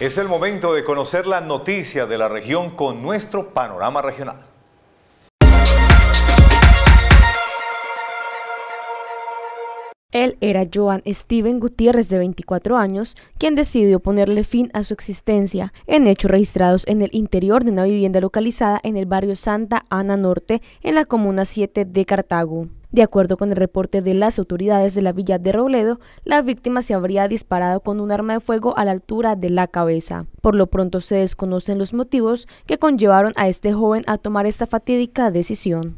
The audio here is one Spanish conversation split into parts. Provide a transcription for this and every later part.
Es el momento de conocer la noticia de la región con nuestro panorama regional. Él era Joan Steven Gutiérrez de 24 años, quien decidió ponerle fin a su existencia en hechos registrados en el interior de una vivienda localizada en el barrio Santa Ana Norte, en la comuna 7 de Cartago. De acuerdo con el reporte de las autoridades de la villa de Robledo, la víctima se habría disparado con un arma de fuego a la altura de la cabeza. Por lo pronto se desconocen los motivos que conllevaron a este joven a tomar esta fatídica decisión.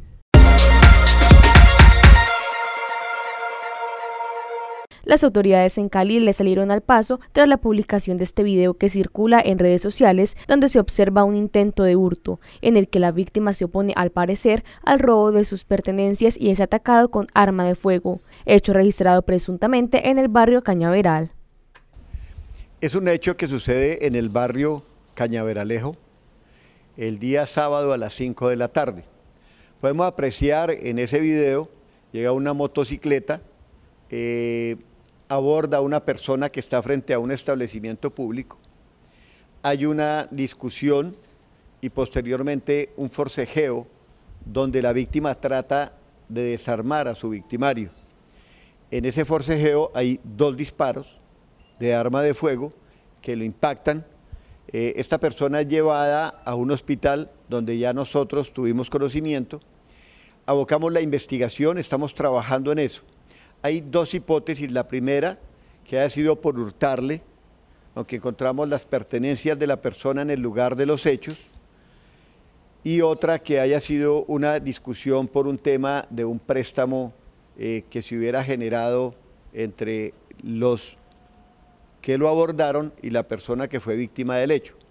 Las autoridades en Cali le salieron al paso tras la publicación de este video que circula en redes sociales donde se observa un intento de hurto en el que la víctima se opone al parecer al robo de sus pertenencias y es atacado con arma de fuego, hecho registrado presuntamente en el barrio Cañaveral. Es un hecho que sucede en el barrio Cañaveralejo el día sábado a las 5 de la tarde. Podemos apreciar en ese video, llega una motocicleta eh, aborda a una persona que está frente a un establecimiento público. Hay una discusión y posteriormente un forcejeo donde la víctima trata de desarmar a su victimario. En ese forcejeo hay dos disparos de arma de fuego que lo impactan. Eh, esta persona es llevada a un hospital donde ya nosotros tuvimos conocimiento. Abocamos la investigación, estamos trabajando en eso. Hay dos hipótesis. La primera, que haya sido por hurtarle, aunque encontramos las pertenencias de la persona en el lugar de los hechos. Y otra, que haya sido una discusión por un tema de un préstamo eh, que se hubiera generado entre los que lo abordaron y la persona que fue víctima del hecho.